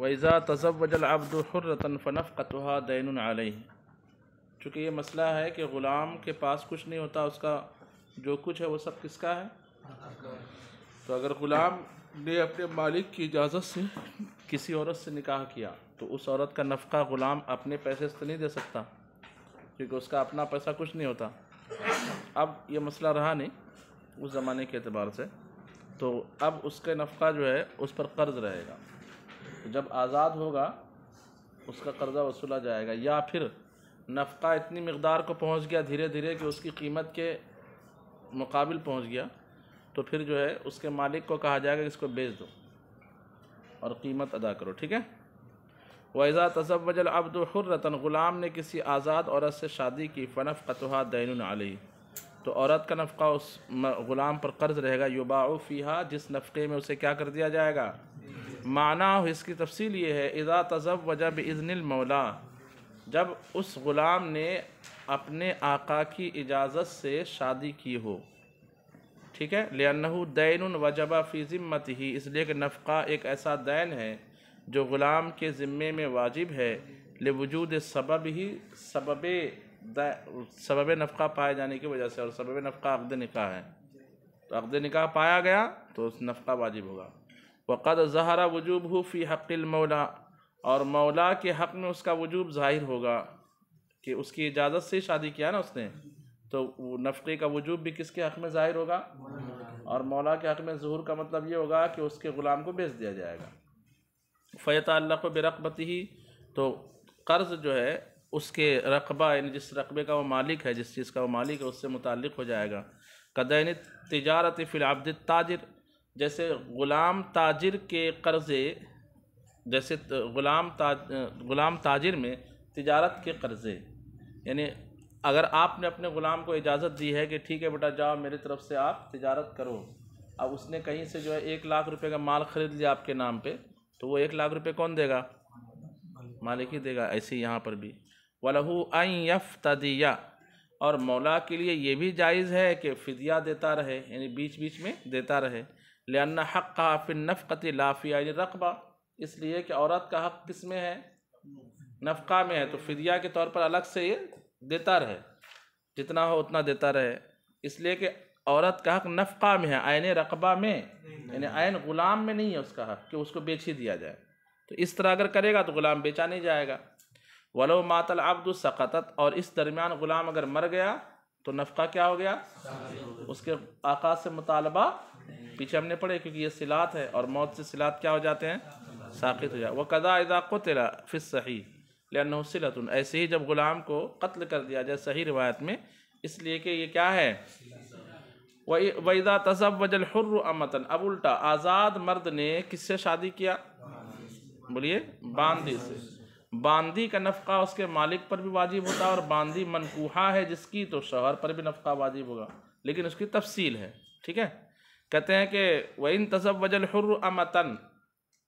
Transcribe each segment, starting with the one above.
वैज़ा तजवजल अब्दुर्रतन कतः then आलही चूँकि ये मसला है कि ग़ुलाम के पास कुछ नहीं होता उसका जो कुछ है वो सब किसका है तो अगर ग़ुलाम ने अपने मालिक की इजाज़त से किसी औरत से निकाह किया तो उस औरत का नफ़ा ग़ुलाम अपने पैसे से नहीं दे सकता क्योंकि उसका अपना पैसा कुछ नहीं होता अब ये मसला रहा नहीं उस ज़माने के अतबार से तो अब उसके नफ़ा जो है उस पर कर्ज़ रहेगा जब आज़ाद होगा उसका कर्ज़ा वसूला जाएगा या फिर नफ़ा इतनी मकदार को पहुंच गया धीरे धीरे कि उसकी कीमत के मुकाबिल पहुंच गया तो फिर जो है उसके मालिक को कहा जाएगा कि इसको बेच दो और कीमत अदा करो ठीक है वैज़ा तसवजल अब्दुर्रतन ग़ुलाम ने किसी आज़ाद औरत से शादी की फ़नफ़ कतहा दैन आलही तो औरत का नफ़ा उस ग़ुलाम पर कर्ज़ रहेगा युबाफ़ी जिस नफ़े में उसे क्या कर दिया जाएगा माना इसकी तफसील ये है इज़ा तजब वजब इज़निल मौला जब उस ग़ुलाम ने अपने आका की इजाज़त से शादी की हो ठीक है लेनहु दैन वजबा फ़ी ज़िम्मत ही इसलिए कि नफ़ा एक ऐसा दैन है जो ग़ुलाम के ज़िम्मे में वाजिब है ले वजूद सबब ही सबब सबब नफ़ा पाए जाने की वजह से और सबब नफ़ा अकद निकाह है तो अकद निकाह पाया गया तो उस नफ़ा वाजिब होगा वक़द ज़हरा वजूब हो फ़ी हक़िलमौला और मौला के हक़ में उसका वजूब ज़ाहिर होगा कि उसकी इजाज़त से शादी किया ना उसने तो नफ़े का वजूब भी किसके हक़ में ज़ाहिर होगा और मौला के हक़ में जहूर का मतलब ये होगा कि उसके ग़ुलाम को बेच दिया जाएगा फ़ैत अल्लाह को बेरकबती ही तो कर्ज़ जो है उसके रकबा यानी जिस रकबे का वो मालिक है जिस चीज़ का वो मालिक है उससे मुतल हो जाएगा कदैन तजारत फ़िलाबद ताजर जैसे ग़ुलाम ताजिर के कर्ज़े जैसे ग़ुलाम ताज ग़ुलाम ताजिर में तिजारत के कर्ज़े यानी अगर आपने अपने ग़ुलाम को इजाज़त दी है कि ठीक है बेटा जाओ मेरी तरफ़ से आप तिजारत करो अब उसने कहीं से जो है एक लाख रुपए का माल ख़रीद लिया आपके नाम पे तो वो एक लाख रुपए कौन देगा मालिक ही देगा ऐसे यहाँ पर भी वलहू यफ़ तदिया और मौला के लिए ये भी जायज़ है कि फ़िदिया देता रहे यानी बीच बीच में देता रहे लियाना हक़ कहा फिन नफ़त लाफिया रकबा इसलिए कि औरत का हक़ किस में है नफका में है तो फिदिया के तौर पर अलग से ये देता रहे जितना हो उतना देता रहे इसलिए कि औरत का हक़ नफका में है आयन रकबा में यानी आयन ग़ुलाम में नहीं है उसका हक़ कि उसको बेच ही दिया जाए तो इस तरह अगर करेगा तो ग़ुलाम बेचा नहीं जाएगा वलो मातल अब्दुलसक़त और इस दरमियान ग़ुलाम अगर मर गया तो नफका क्या हो गया उसके आकाश से मुतालबा पीछे हमने पढ़े क्योंकि ये सिलात है और मौत से सिलात क्या हो जाते हैं साखित हो जाए वह कदा अदा को तेरा फिर सही लियान ऐसे ही जब ग़ुलाम को कत्ल कर दिया जाए सही रिवायत में इसलिए कि ये क्या है वैदा तजब वजल हर्र अमतन अब उल्टा आज़ाद मर्द ने किससे शादी किया बोलिए बांदी से बांदी का नफ़ा उसके मालिक पर भी वाजिब होता और बांदी मनकूहा है जिसकी तो शहर पर भी नफ़ा वाजिब होगा लेकिन उसकी तफसील है ठीक है कहते हैं कि वइन तसब वजल हर अमतन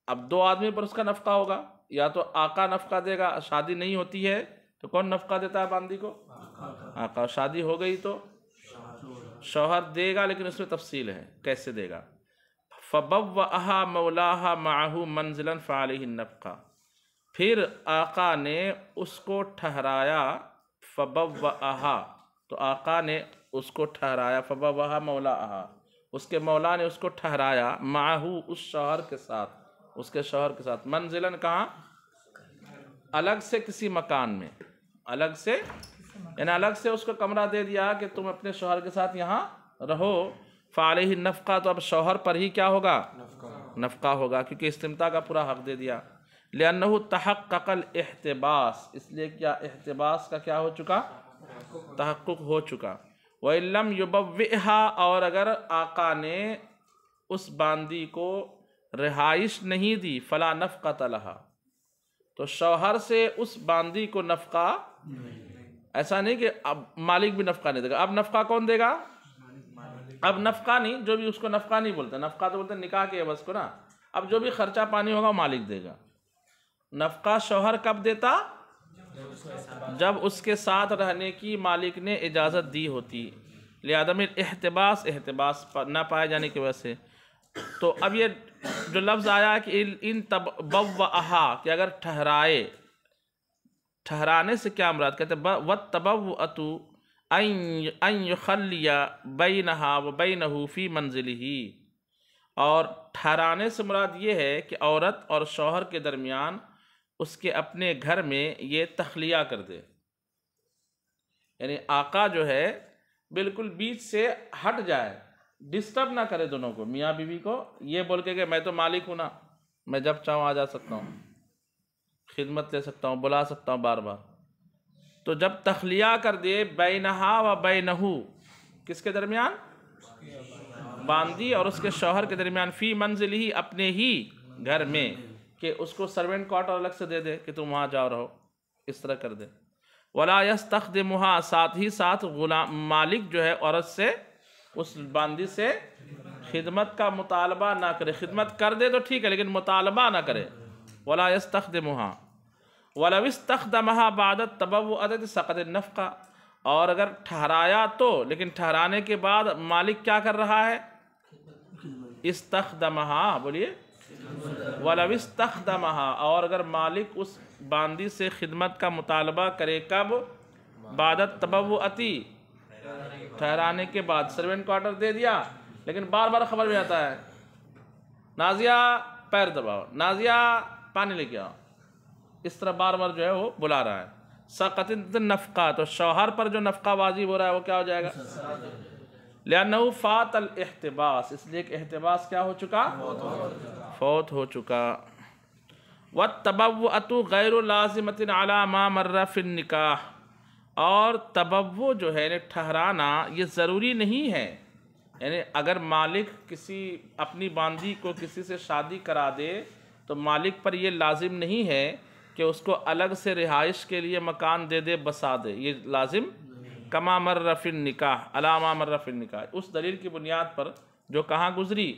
अब दो आदमी पर उसका नफका होगा या तो आका नफका देगा शादी नहीं होती है तो कौन नफका देता है बांदी को आका शादी हो गई तो शौहर देगा लेकिन उसमें तफसील है कैसे देगा फ़ब आहा मौलाहा माहू मंजिलन फ़ाल नफका फिर आका ने उसको ठहराया फ़ब आहा तो आका ने उसको ठहराया फ़ब वहा मौला आहा उसके मौला ने उसको ठहराया माहू उस शहर के साथ उसके शहर के साथ मंजिलन कहाँ अलग से किसी मकान में अलग से यानी अलग से उसको कमरा दे दिया कि तुम अपने शोहर के साथ यहाँ रहो फ़ाल ही नफ़का तो अब शोहर पर ही क्या होगा नफ़का होगा क्योंकि इस्तमता का पूरा हक दे दिया लेन तहक ककल अहतबास इसलिए क्या अहतबास का क्या हो चुका तहक़ हो चुका वम युबहा और अगर आका ने उस बंदी को रिहाइश नहीं दी फला नफका तलहा तो शौहर से उस बांदी को नफका ऐसा नहीं कि अब मालिक भी नफका नहीं देगा अब नफका कौन देगा अब नफका नहीं जो भी उसको नफका नहीं बोलते नफका तो बोलते निकाह के बस को ना अब जो भी खर्चा पानी होगा मालिक देगा नफका शौहर कब देता जब उसके साथ रहने की मालिक ने इजाज़त दी होती लियादम अहतबास अहतबास ना पाए जाने की वजह से तो अब ये जो लफ्ज़ आया कि इन तब बव अहा कि अगर ठहराए ठहराने से क्या अमराद कहते व तबव अतु खलिया बई नहा व बई नहूफ़ी मंजिल ही और ठहराने से मुराद ये है कि औरत और शोहर के दरमियान उसके अपने घर में ये तखलिया कर दे यानी आका जो है बिल्कुल बीच से हट जाए डिस्टर्ब ना करे दोनों को मियाँ बीवी को ये बोल के कि मैं तो मालिक हूँ ना मैं जब चाहूँ आ जा सकता हूँ खिदमत ले सकता हूँ बुला सकता हूँ बार बार तो जब तखलिया कर दे बेनहा व बेनहू किसके दरमियान बांदी और उसके शौहर के दरमियान फ़ी मंजिल ही अपने ही घर में कि उसको सर्वेंट क्वार्टर अलग से दे दे कि तुम वहाँ जाओ रहो इस तरह कर दे वला यस तख्त मुहा साथ ही साथ गुलाम मालिक जो है औरत से उस बंदी से खिदमत का मुतालबा ना करे खिदमत कर दे तो ठीक है लेकिन मुतालबा ना करे वला यस तख्त मुहा वलाविस तख्त महा तब तबव अदत सकत नफ़ का और अगर ठहराया तो लेकिन ठहराने के बाद मालिक क्या कर रहा है इस तख्त महा बोलिए वलविस तख्त और अगर मालिक उस बांदी से खिदमत का मुतालबा करे कब बादत तबवती ठहराने के बाद सर्वेंट को आर्डर दे दिया लेकिन बार बार खबर में आता है नाजिया पैर दबाओ नाजिया पानी लेके आओ इस तरह बार बार जो है वो बुला रहा है सकत नफका तो शौहर पर जो नफ़ा हो रहा है वो क्या हो जाएगा लियानो फात अहतबास इसलिए एक अहतबास क्या हो चुका फौत हो चुका व तबवतु गैर लाजमतिन अला मा मर्रा फिन निकाह और तबव जो है यानी ठहराना ये ज़रूरी नहीं है यानी अगर मालिक किसी अपनी बांदी को किसी से शादी करा दे तो मालिक पर यह लाजिम नहीं है कि उसको अलग से रिहाइश के लिए मकान दे दे बसा दे ये लाजिम कमा मर रफिन निकाह अलामा मर रफिन निकाह उस दलील की बुनियाद पर जो कहाँ गुजरी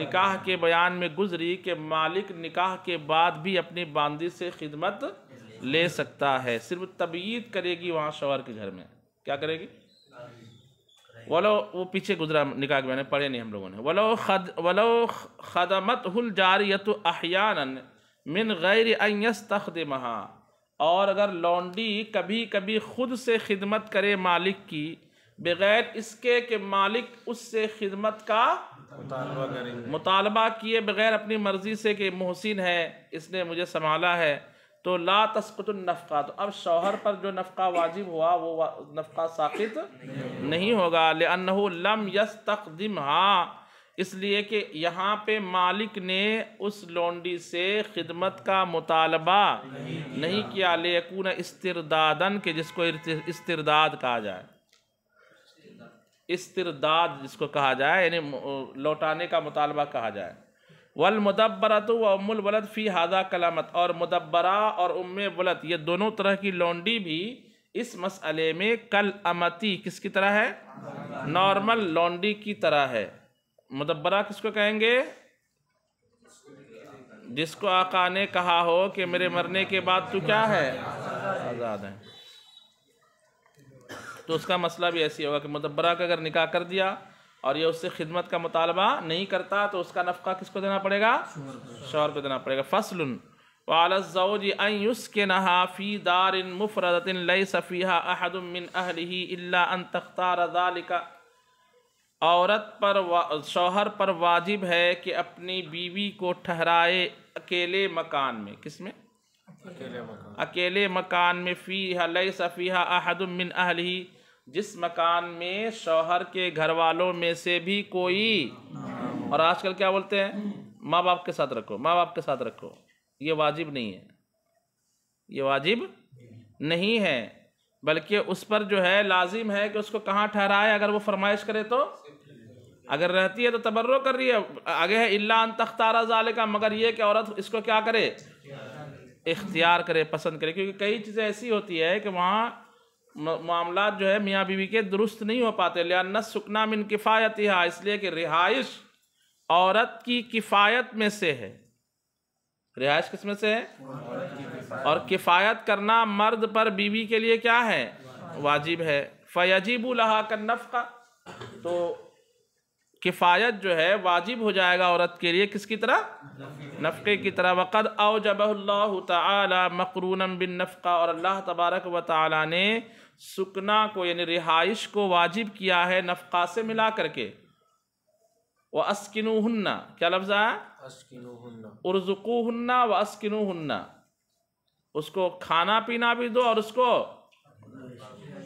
निकाह के बयान में गुजरी कि मालिक निकाह के बाद भी अपनी बांदी से खिदमत ले सकता है सिर्फ तबीयत करेगी वहाँ शवर के घर में क्या करेगी वलो वो पीछे गुजरा निकाह के मैंने पढ़े नहीं हम लोगों ने वलो खद वलो खदमत हुल जारियत अहियान मिन गैर अयस महा और अगर लॉन्डी कभी कभी ख़ुद से खिदमत करे मालिक की बग़ैर इसके कि मालिक उससे खिदमत का मुतालबा करें मुतालबा किए बग़ैर अपनी मर्ज़ी से कि मोहसिन है इसने मुझे संभाला है तो ला तस्कतुलनफ़ा तो अब शौहर पर जो नफ़ा वाजिब हुआ वो नफ़ा साकित नहीं होगा लम यस तकदम हाँ इसलिए कि यहाँ पे मालिक ने उस लोंडी से खिदमत का मुतालबा नहीं, नहीं किया लेकून इस्तिरदादन के जिसको इस्तिरदाद कहा जाए इस्तिरदाद जिसको कहा जाए यानी लौटाने का मुतालबा कहा जाए वल तो व उमुल वलद फ़ी हादा कलामत और मुदब्बरा और उम वलद ये दोनों तरह की लोंडी भी इस मसले में कल अमती किसकी तरह है नॉर्मल लोंडी की तरह है मुदब्बरा मतलब किसको कहेंगे जिसको आका ने कहा हो कि मेरे मरने के बाद तू क्या है आज़ाद है तो उसका मसला भी ऐसी होगा कि मुदबरा मतलब का अगर निकाह कर दिया और ये उससे खिदमत का मुतालबा नहीं करता तो उसका नफ़ा किसको देना पड़ेगा शोर को देना पड़ेगा फ़सल वालजी के दार मुफरदिन लई सफ़ीहा अहदमिन अहली अन तख्तार औरत पर शौहर पर वाजिब है कि अपनी बीवी को ठहराए अकेले मकान में किस में अकेले मकान में फ़ी हलई सफ़ीहा अहदमिन अहली जिस मकान में शौहर के घर वालों में से भी कोई और आजकल क्या बोलते हैं माँ बाप के साथ रखो माँ बाप के साथ रखो ये वाजिब नहीं है ये वाजिब नहीं है बल्कि उस पर जो है लाजिम है कि उसको कहाँ ठहराए अगर वो फरमाइश करे तो अगर रहती है तो तबर्रो कर रही है आगे है इल्ला अन तख्तारा जाले का मगर ये कि औरत इसको क्या करे इख्तियार करे पसंद करे क्योंकि कई चीज़ें ऐसी होती है कि वहाँ मामला जो है मियाँ बीवी के दुरुस्त नहीं हो पाते लियान सुकना मिन किफ़ायत यहाँ इसलिए कि रिहाइश औरत की किफ़ायत में से है रिहाइश किस में से है और किफ़ायत करना मर्द पर बीवी के लिए क्या है वाजिब है फ़यजीबुल्हा का नफ़ का तो किफ़ायत जो है वाजिब हो जाएगा औरत के लिए किसकी तरह नफ़े की तरह वक़द अव जबल्ला तकरून बिन नफ़ा और अल्लाह तबारक व ताली ने सुकना को यानी रिहाइश को वाजिब किया है नफ़ा से मिला करके व अस्किन हन्ना क्या लफ्ज़ आया उर्जुकू हन्ना व अस्किन हन्ना उसको खाना पीना भी दो और उसको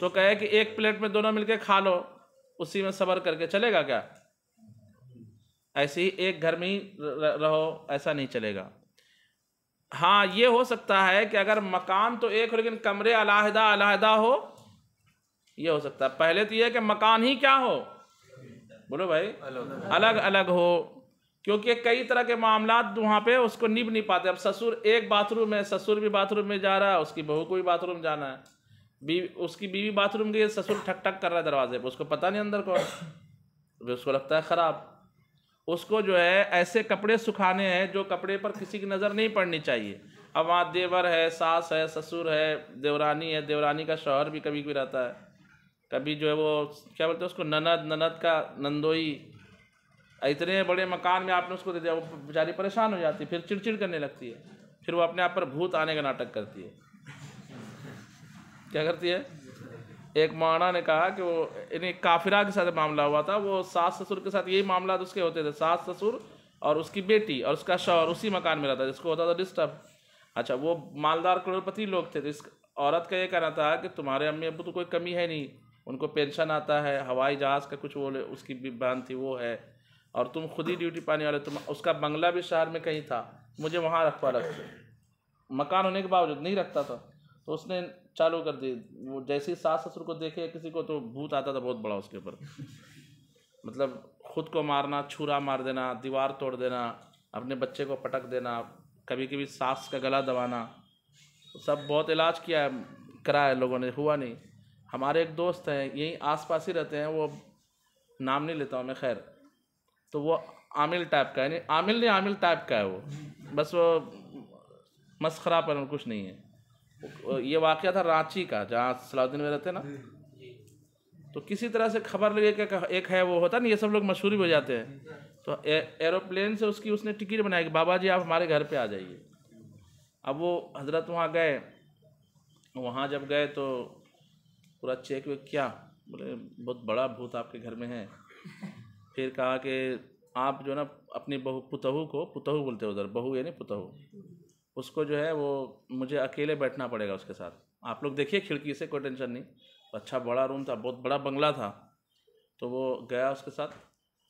तो कहे कि एक प्लेट में दोनों मिलके खा लो उसी में सबर करके चलेगा क्या ऐसे ही एक घर में ही रहो ऐसा नहीं चलेगा हाँ ये हो सकता है कि अगर मकान तो एक हो लेकिन कमरे अलाहदा अलाहदा हो ये हो सकता है पहले तो ये कि मकान ही क्या हो बोलो भाई अलग अलग हो क्योंकि कई तरह के मामला वहाँ पे उसको निभ नहीं पाते अब ससुर एक बाथरूम है ससुर भी बाथरूम में जा रहा है उसकी बहू को भी बाथरूम जाना है बी उसकी बीवी बाथरूम गई ससुर ठक ठक कर रहा है दरवाजे पर उसको पता नहीं अंदर कौन उसको लगता है ख़राब उसको जो है ऐसे कपड़े सुखाने हैं जो कपड़े पर किसी की नज़र नहीं पड़नी चाहिए अब वहाँ देवर है सास है ससुर है देवरानी है देवरानी का शौहर भी कभी कभी रहता है कभी जो है वो क्या बोलते हैं उसको ननद ननद का नंदोई इतने बड़े मकान में आपने उसको दे दिया वो बेचारी परेशान हो जाती है फिर चिड़चिड़ करने लगती है फिर वो अपने आप पर भूत आने का नाटक करती है क्या करती है एक मौना ने कहा कि वो इन्हें काफिरा के साथ मामला हुआ था वो सास ससुर के साथ यही मामला तो उसके होते थे सास ससुर और उसकी बेटी और उसका शौहर उसी मकान में रहता जिसको होता था डिस्टर्ब अच्छा वो मालदार करोड़पति लोग थे तो इस औरत का ये कहना था कि तुम्हारे अम्मी अबू तो कोई कमी है नहीं उनको पेंशन आता है हवाई जहाज़ का कुछ वो उसकी भी बहन थी वो है और तुम खुद ही ड्यूटी पाने वाले तुम उसका बंगला भी शहर में कहीं था मुझे वहाँ रखवा रखते मकान होने के बावजूद नहीं रखता था तो उसने चालू कर दी वो जैसे ही सास ससुर को देखे किसी को तो भूत आता था बहुत बड़ा उसके ऊपर मतलब खुद को मारना छुरा मार देना दीवार तोड़ देना अपने बच्चे को पटक देना कभी कभी सास का गला दबाना सब बहुत इलाज किया है कराया लोगों ने हुआ नहीं हमारे एक दोस्त हैं यहीं आसपास ही रहते हैं वो नाम नहीं लेता हूँ मैं खैर तो वो आमिल टाइप का है नहीं आमिल नहीं आमिल टाइप का है वो बस वो मस्खरा पर कुछ नहीं है ये वाक़ था रांची का जहाँ सलाउद्दीन में रहते ना तो किसी तरह से खबर लगे कि एक है वो होता नहीं ये सब लोग मशहूर हो जाते हैं तो एरोप्लेन से उसकी उसने टिकट बनाई कि बाबा जी आप हमारे घर पे आ जाइए अब वो हज़रत वहाँ गए वहाँ जब गए तो पूरा चेक वेक किया बोले बहुत बड़ा भूत आपके घर में है फिर कहा कि आप जो ना अपनी बहू पुतहू को पुतहू बोलते हो उधर बहू यानी पुतहू उसको जो है वो मुझे अकेले बैठना पड़ेगा उसके साथ आप लोग देखिए खिड़की से कोई टेंशन नहीं अच्छा बड़ा रूम था बहुत बड़ा बंगला था तो वो गया उसके साथ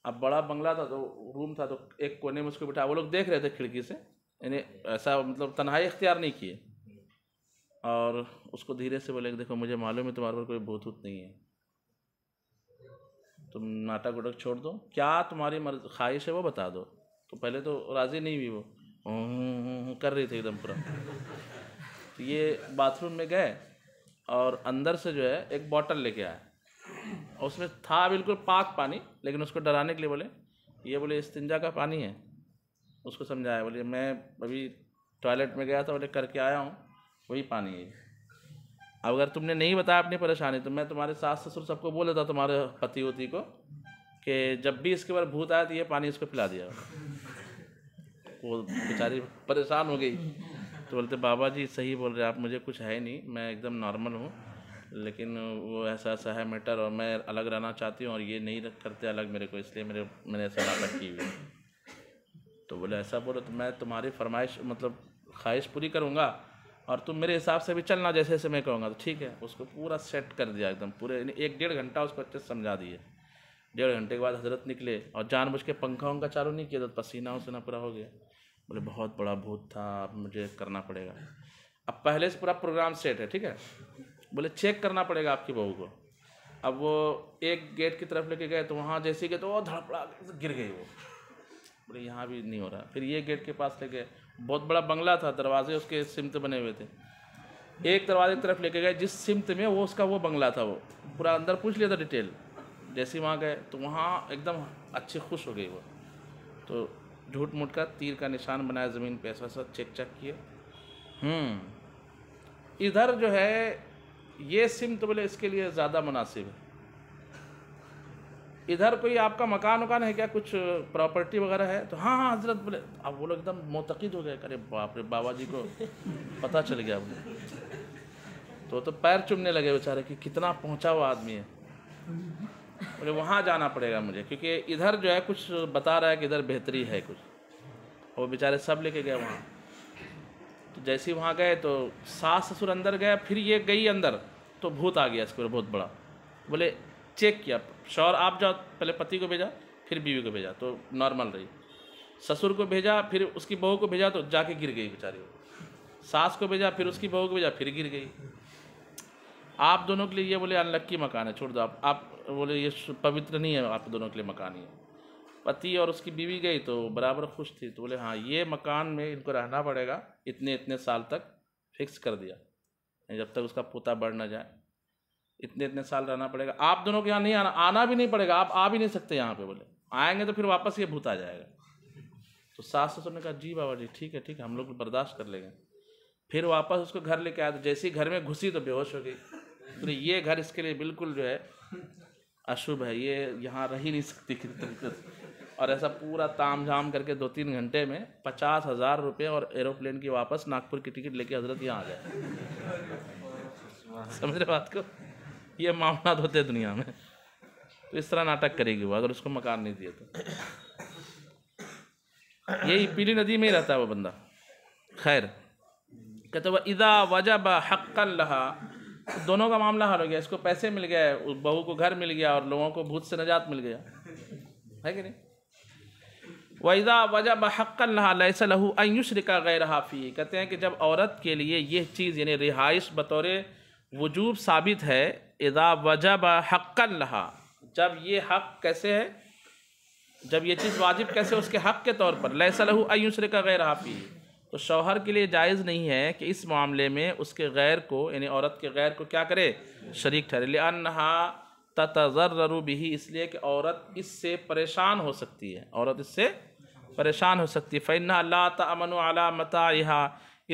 अब बड़ा बंगला था तो रूम था तो एक कोने में उसको बिठा वो लोग देख रहे थे खिड़की से यानी ऐसा मतलब तन्हाई इख्तियार नहीं किए और उसको धीरे से बोले देखो मुझे मालूम है तुम्हारे पर कोई भूत भूत नहीं है तुम नाटक उटक छोड़ दो क्या तुम्हारी मर्ज ख्वाहिश है वो बता दो तो पहले तो राज़ी नहीं हुई वो हम्म, कर रही थी एकदम पूरा तो ये बाथरूम में गए और अंदर से जो है एक बॉटल लेके आए और उसमें था बिल्कुल पाक पानी लेकिन उसको डराने के लिए बोले ये बोले इस्तिंजा का पानी है उसको समझाया बोले मैं अभी टॉयलेट में गया था बोले करके आया हूँ वही पानी है अब अगर तुमने नहीं बताया अपनी परेशानी तो मैं तुम्हारे सास ससुर सबको बोल देता तुम्हारे पति होती को कि जब भी इसके बार भूत आया तो ये पानी इसको पिला दिया वो बेचारी परेशान हो गई तो बोलते बाबा जी सही बोल रहे आप मुझे कुछ है नहीं मैं एकदम नॉर्मल हूँ लेकिन वो ऐसा ऐसा है मैटर और मैं अलग रहना चाहती हूँ और ये नहीं करते अलग मेरे को इसलिए मेरे मैंने सलाह की हुई तो बोले ऐसा बोलो तो मैं तुम्हारी फरमाइश मतलब ख्वाहिश पूरी करूँगा और तुम मेरे हिसाब से भी चलना जैसे जैसे मैं कहूँगा तो ठीक है उसको पूरा सेट कर दिया एकदम पूरे एक डेढ़ घंटा उसको अच्छे से समझा दिए डेढ़ घंटे के बाद हजरत निकले और जानबूझ के पंखा वंखा चालू नहीं किया तो पसीना वसीना पूरा हो गया बोले बहुत बड़ा भूत था अब मुझे करना पड़ेगा अब पहले से पूरा प्रोग्राम सेट है ठीक है बोले चेक करना पड़ेगा आपकी बहू को अब वो एक गेट की तरफ लेके गए तो वहाँ जैसे गए तो वो धड़पड़ा गिर गई वो बोले यहाँ भी नहीं हो रहा फिर ये गेट के पास ले गए बहुत बड़ा बंगला था दरवाजे उसके सिमत बने हुए थे एक दरवाजे की तरफ लेके गए जिस सिमत में वो उसका वो बंगला था वो पूरा अंदर पूछ लिया था डिटेल जैसे वहाँ गए तो वहाँ एकदम अच्छे खुश हो गई वो तो झूठ मूठ का तीर का निशान बनाया ज़मीन पे ऐसा ऐसा चेक चेक किए हम्म। इधर जो है ये सिम तो बोले इसके लिए ज़्यादा मुनासिब है इधर कोई आपका मकान वकान है क्या कुछ प्रॉपर्टी वगैरह है तो हाँ हाँ हजरत बोले अब वो लोग एकदम मोतकद हो गए अरे बाप रे बाबा जी को पता चल गया बोले तो तो पैर चुमने लगे बेचारे कि कितना पहुंचा हुआ आदमी है मुझे वहाँ जाना पड़ेगा मुझे क्योंकि इधर जो है कुछ बता रहा है कि इधर बेहतरी है कुछ वो बेचारे सब लेके गए वहाँ तो जैसे ही वहाँ गए तो सास ससुर अंदर गए फिर ये गई अंदर तो भूत आ गया इसके बहुत बड़ा बोले चेक किया शौर आप जाओ पहले पति को भेजा फिर बीवी को भेजा तो नॉर्मल रही ससुर को भेजा फिर उसकी बहू को भेजा तो जाके गिर गई बेचारी सास को भेजा फिर उसकी बहू को भेजा फिर गिर गई आप दोनों के लिए ये बोले अनलक्की मकान है छोड़ दो आप आप बोले ये पवित्र नहीं है आप दोनों के लिए मकान ये पति और उसकी बीवी गई तो बराबर खुश थी तो बोले हाँ ये मकान में इनको रहना पड़ेगा इतने इतने साल तक फिक्स कर दिया जब तक उसका पोता बढ़ ना जाए इतने इतने साल रहना पड़ेगा आप दोनों के यहाँ नहीं आना आना भी नहीं पड़ेगा आप आ भी नहीं सकते यहाँ पे बोले आएंगे तो फिर वापस ये भूत आ जाएगा तो सास ससुर ने कहा जी बाबा जी ठीक है ठीक है हम लोग बर्दाश्त कर लेंगे फिर वापस उसको घर लेके आया तो जैसे ही घर में घुसी तो बेहोश हो गई तो ये घर इसके लिए बिल्कुल जो है अशुभ है ये यहाँ रह ही नहीं सकती और ऐसा पूरा ताम झाम करके दो तीन घंटे में पचास हज़ार रुपये और एरोप्लेन की वापस नागपुर की टिकट लेके हजरत यहाँ आ गए समझ रहे बात को ये मामला तो होते दुनिया में तो इस तरह नाटक करेगी वो अगर उसको मकान नहीं दिए तो यही पीली नदी में ही रहता है वो बंदा खैर कहते वह इदा वजब हक्का तो दोनों का मामला हल हो गया इसको पैसे मिल गए बहू को घर मिल गया और लोगों को भूत से नजात मिल गया है कि नहीं वैदा वजह बहक्कन लहा लैसा लहू गैर हाफ़ी कहते हैं कि जब औरत के लिए यह चीज़ यानी रिहाइश बतौर वजूब साबित है इदा वजह बहक्कन लहा जब ये हक कैसे है जब ये चीज़ वाजिब कैसे उसके हक के तौर पर लहसलहू अयुश रिका गैर हाफ़ी तो शौहर के लिए जायज़ नहीं है कि इस मामले में उसके गैर को यानी औरत के गैर को क्या करे शरीक ठहरे लिहानहा ततज़र्रु भी इसलिए कि औरत इससे परेशान हो सकती है औरत इससे परेशान हो सकती है फ़ैन अल्लाह तमन अला मता यहा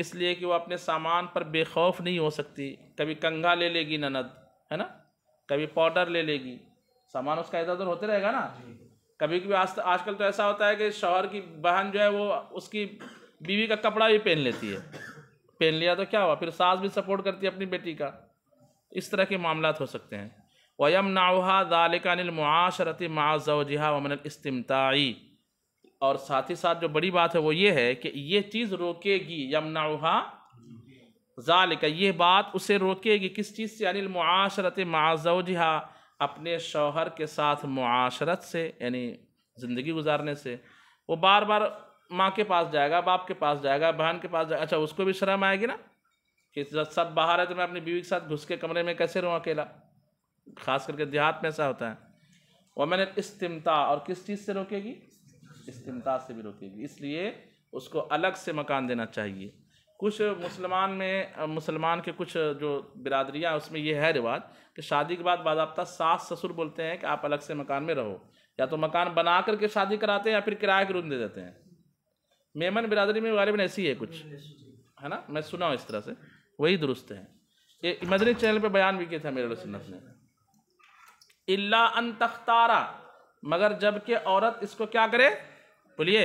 इसलिए कि वह अपने सामान पर बेखौफ नहीं हो सकती कभी कंघा ले लेगी ननद है ना कभी पाउडर ले लेगी सामान उसका इधर उधर होते रहेगा ना कभी कभी आज आजकल तो ऐसा होता है कि शौहर की बहन जो है वो उसकी बीवी का कपड़ा भी पहन लेती है पहन लिया तो क्या हुआ फिर सास भी सपोर्ट करती है अपनी बेटी का इस तरह के मामला हो सकते हैं वयम नाउहा दालिकानिलमाशरती माजहा वमन इस्तमताई और साथ ही साथ जो बड़ी बात है वो ये है कि ये चीज़ रोकेगी यम नाउहा जालिका ये बात उसे रोकेगी किस चीज़ से यानी माशरत माजहा अपने शौहर के साथ माशरत से यानी ज़िंदगी गुजारने से वो बार बार माँ के पास जाएगा बाप के पास जाएगा बहन के पास जाएगा अच्छा उसको भी शर्म आएगी ना कि जब सब बाहर है तो मैं अपनी बीवी के साथ घुस के कमरे में कैसे रहूँ अकेला खास करके देहात में ऐसा होता है और मैंने इस्तिमता और किस चीज़ से रोकेगी इस्तिमता से भी रोकेगी इसलिए उसको अलग से मकान देना चाहिए कुछ मुसलमान में मुसलमान के कुछ जो बिरादरियाँ उसमें ये है रिवाज कि शादी के बाद बाबा सास ससुर बोलते हैं कि आप अलग से मकान में रहो या तो मकान बना करके शादी कराते हैं या फिर किराए के रूम दे देते हैं मेमन बिरादरी में गालिबा ऐसी है कुछ है ना मैं सुना हूँ इस तरह से वही दुरुस्त है ये मदनी चैनल पे बयान भी किया था मेरे सुन्नत ने इल्ला अन तख्तारा मगर जबकि औरत इसको क्या करे बोलिए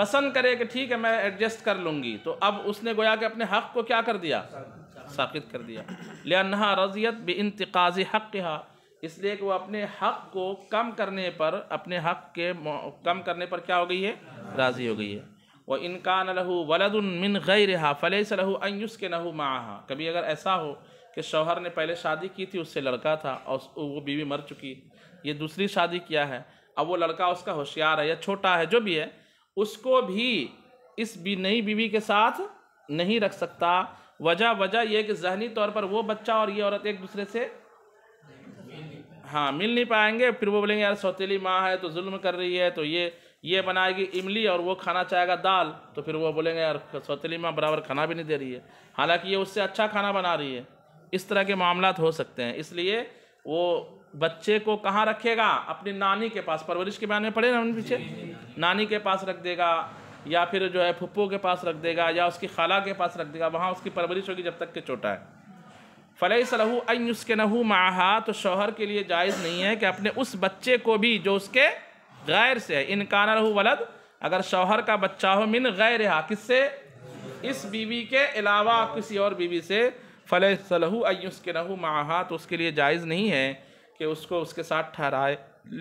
पसंद करे कि ठीक है मैं एडजस्ट कर लूँगी तो अब उसने गोया कि अपने हक़ को क्या कर दिया साकित कर दिया लिया रजियत बे इंतकाजी हक़ इसलिए कि वो अपने हक को कम करने पर अपने हक के कम करने पर क्या हो गई है राज़ी हो गई है वह इनकान लहू गई रहा हा से लहू अयुस के नहू माहा कभी अगर ऐसा हो कि शौहर ने पहले शादी की थी उससे लड़का था और वो बीवी मर चुकी ये दूसरी शादी किया है अब वो लड़का उसका होशियार है या छोटा है जो भी है उसको भी इस भी नई बीवी के साथ नहीं रख सकता वजह वजह यह कि जहनी तौर पर वो बच्चा और ये औरत एक दूसरे से हाँ मिल नहीं पाएंगे फिर वो बोलेंगे यार सौतीली माँ है तो जुल्म कर रही है तो ये ये बनाएगी इमली और वो खाना चाहेगा दाल तो फिर वो बोलेंगे यार सौतीली माँ बराबर खाना भी नहीं दे रही है हालांकि ये उससे अच्छा खाना बना रही है इस तरह के मामला हो सकते हैं इसलिए वो बच्चे को कहाँ रखेगा अपनी नानी के पास परवरिश के बारे में पढ़े ना उन पीछे नानी के पास रख देगा या फिर जो है फुप्पो के पास रख देगा या उसकी खाला के पास रख देगा वहाँ उसकी परवरिश होगी जब तक कि छोटा है फ़लह सलहू अयुस्कनहू माहा तो शोहर के लिए जायज़ नहीं है कि अपने उस बच्चे को भी जो उसके गैर से है इनकान रहू वलद अगर शोहर का बच्चा हो मिन गैर हा से इस बीवी के अलावा किसी और बीवी से फ़ल सलहू अयुस्कनहू माहा तो उसके लिए जायज़ नहीं है कि उसको उसके साथ ठहराए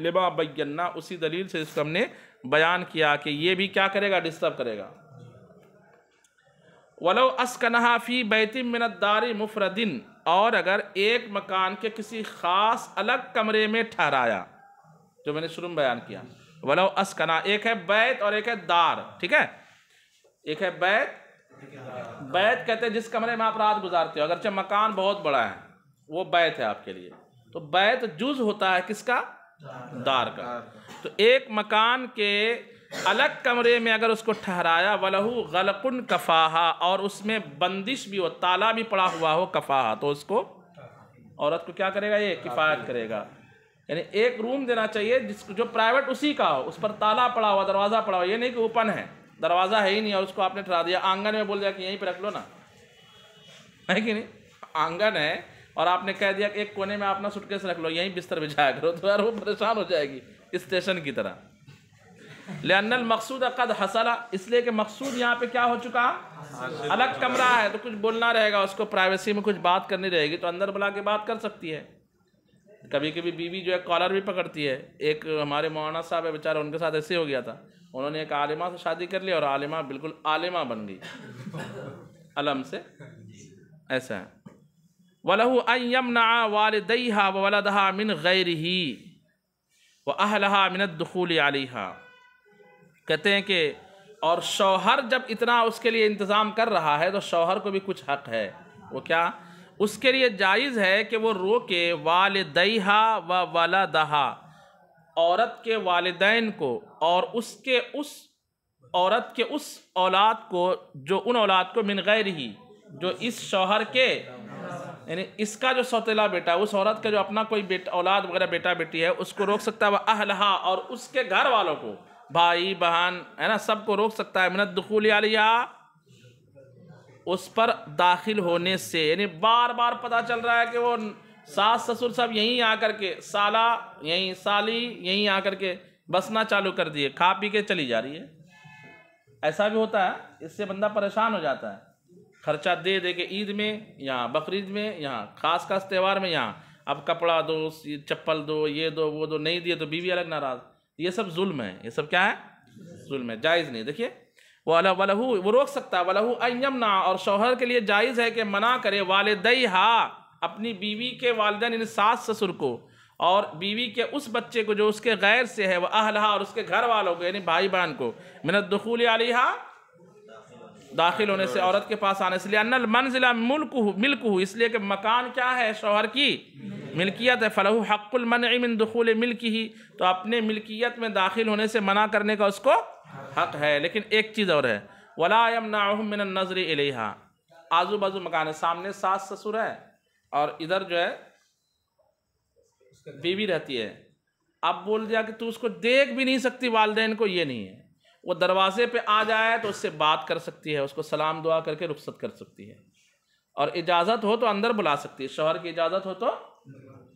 लिबा बैन्ना उसी दलील से इसको हमने बयान किया कि ये भी क्या करेगा डिस्टर्ब करेगा वलो असकनहाफ़ी बैतिम मिनदारी मुफरदिन और अगर एक मकान के किसी ख़ास अलग कमरे में ठहराया जो मैंने शुरू में बयान किया वलो असकना एक है बैत और एक है दार ठीक है एक है बैत बैत कहते हैं जिस कमरे में आप रात गुजारते हो अगरचे मकान बहुत बड़ा है वो बैत है आपके लिए तो बैत जुज होता है किसका दार का तो एक मकान के अलग कमरे में अगर उसको ठहराया वलहू गलकुन कफाहा और उसमें बंदिश भी हो ताला भी पड़ा हुआ हो कफाहा तो उसको औरत को क्या करेगा ये किफ़ायत करेगा यानी एक रूम देना चाहिए जिस जो प्राइवेट उसी का हो उस पर ताला पड़ा हुआ दरवाज़ा पड़ा हुआ ये नहीं कि ओपन है दरवाज़ा है ही नहीं और उसको आपने ठहरा दिया आंगन में बोल दिया कि यहीं पर रख लो ना है कि नहीं आंगन है और आपने कह दिया कि एक कोने में अपना सुटकेस रख लो यहीं बिस्तर बिछाया करो तो यार वो परेशान हो जाएगी स्टेशन की तरह लेनल मकसूद अकद हसला इसलिए कि मकसूद यहाँ पे क्या हो चुका अलग कमरा है तो कुछ बोलना रहेगा उसको प्राइवेसी में कुछ बात करनी रहेगी तो अंदर बुला के बात कर सकती है कभी कभी बीवी जो है कॉलर भी पकड़ती है एक हमारे मौलाना साहब है बेचारा उनके साथ ऐसे हो गया था उन्होंने एक आलिमा से शादी कर ली और आलिमा बिल्कुल आलिमा बन गई अलम से ऐसा है वलहू अयमना वालदहा वलदहा मिन गैर ही व अहलहा मिनत दखूल आलिहा कहते हैं कि और शौहर जब इतना उसके लिए इंतज़ाम कर रहा है तो शौहर को भी कुछ हक है वो क्या उसके लिए जायज़ है कि वो रो के वालदहा व वाला दहा औरत के वालदेन को और उसके उस औरत के उस औलाद को जो उन औलाद को मिन गैर ही जो इस शौहर के यानी इसका जो सौतेला बेटा उस औरत का जो अपना कोई बेटा औलाद वगैरह बेटा बेटी है उसको रोक सकता है वह अहलहा और उसके घर वालों को भाई बहन है ना सबको रोक सकता है मिनत दखूल आलिया उस पर दाखिल होने से यानी बार बार पता चल रहा है कि वो सास ससुर सब यहीं आकर के साला यहीं साली यहीं आकर के बसना चालू कर दिए खा पी के चली जा रही है ऐसा भी होता है इससे बंदा परेशान हो जाता है खर्चा दे दे के ईद में यहाँ बकरीद में यहाँ खास खास त्यौहार में यहाँ अब कपड़ा दो चप्पल दो ये दो वो दो नहीं दिए तो बीवी अलग नाराज़ ये सब जुल्म है ये सब क्या है जुल्म है जायज़ नहीं देखिए अला वलहू वो रोक सकता है वलहू अयम ना और शौहर के लिए जायज़ है कि मना करे वालदई हा अपनी बीवी के वालदेन इन सास ससुर को और बीवी के उस बच्चे को जो उसके गैर से है वह अहलहा और उसके घर वालों को यानी भाई बहन को मिनत दखूल आलिहा दाखिल होने से औरत के पास आने से लिए अनल मंजिला मुल्क मिल्क इसलिए कि मकान क्या है शोहर की मिल्कियत है फ़लहू हक़ुल मन दखूल मिल्क ही तो अपने मिल्कियत में दाखिल होने से मना करने का उसको हक़ है लेकिन एक चीज़ और है वलायम नाहमिन नज़र इलेहा आजू बाजू मकान है सामने सास ससुर है और इधर जो है बीवी रहती है अब बोल दिया कि तू उसको देख भी नहीं सकती वालदेन को ये नहीं है वो दरवाजे पे आ जाए तो उससे बात कर सकती है उसको सलाम दुआ करके रुख्सत कर सकती है और इजाज़त हो तो अंदर बुला सकती है शोहर की इजाज़त हो तो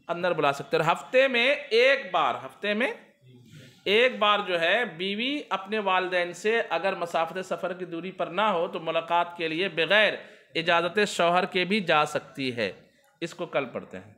अंदर बुला सकते हो हफ्ते में एक बार हफ्ते में एक बार जो है बीवी अपने वालदेन से अगर मसाफत सफ़र की दूरी पर ना हो तो मुलाकात के लिए बग़ैर इजाज़त शौहर के भी जा सकती है इसको कल पढ़ते हैं